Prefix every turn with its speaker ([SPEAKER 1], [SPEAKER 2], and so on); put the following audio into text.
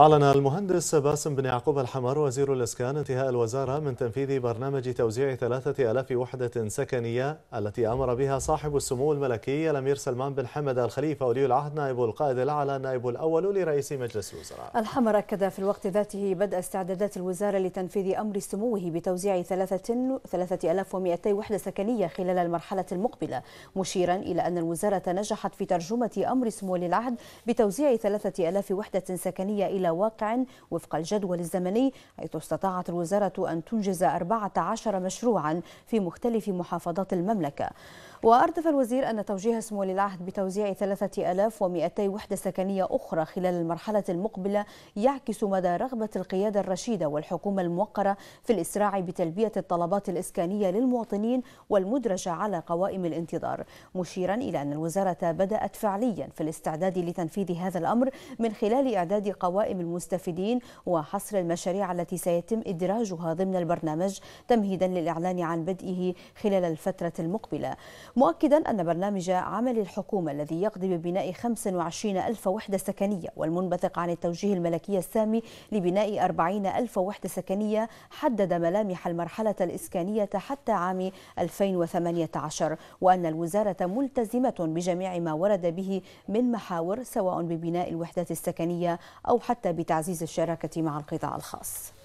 [SPEAKER 1] أعلن المهندس باسم بن يعقوب الحمار وزير الإسكان انتهاء الوزارة من تنفيذ برنامج توزيع 3000 وحدة سكنية التي أمر بها صاحب السمو الملكي الأمير سلمان بن حمد الخليفة ولي العهد نائب القائد الأعلى نائب الأول لرئيس مجلس الوزراء
[SPEAKER 2] الحمر أكد في الوقت ذاته بدء استعدادات الوزارة لتنفيذ أمر سموه بتوزيع 3200 وحدة سكنية خلال المرحلة المقبلة مشيرا إلى أن الوزارة نجحت في ترجمة أمر سمو العهد بتوزيع 3000 وحدة سكنية إلى إلى واقع وفق الجدول الزمني حيث استطاعت الوزارة أن تنجز 14 مشروعا في مختلف محافظات المملكة وأردف الوزير أن توجيه سمو ولي العهد بتوزيع 3200 وحدة سكنية أخرى خلال المرحلة المقبلة يعكس مدى رغبة القيادة الرشيدة والحكومة الموقرة في الإسراع بتلبية الطلبات الإسكانية للمواطنين والمدرجة على قوائم الانتظار مشيرا إلى أن الوزارة بدأت فعليا في الاستعداد لتنفيذ هذا الأمر من خلال إعداد قوائم المستفيدين وحصر المشاريع التي سيتم إدراجها ضمن البرنامج تمهيدا للإعلان عن بدئه خلال الفترة المقبلة مؤكدا أن برنامج عمل الحكومة الذي يقضي ببناء 25 ألف وحدة سكنية والمنبثق عن التوجيه الملكي السامي لبناء 40 ألف وحدة سكنية حدد ملامح المرحلة الإسكانية حتى عام 2018 وأن الوزارة ملتزمة بجميع ما ورد به من محاور سواء ببناء الوحدات السكنية أو حتى بتعزيز الشراكة مع القطاع الخاص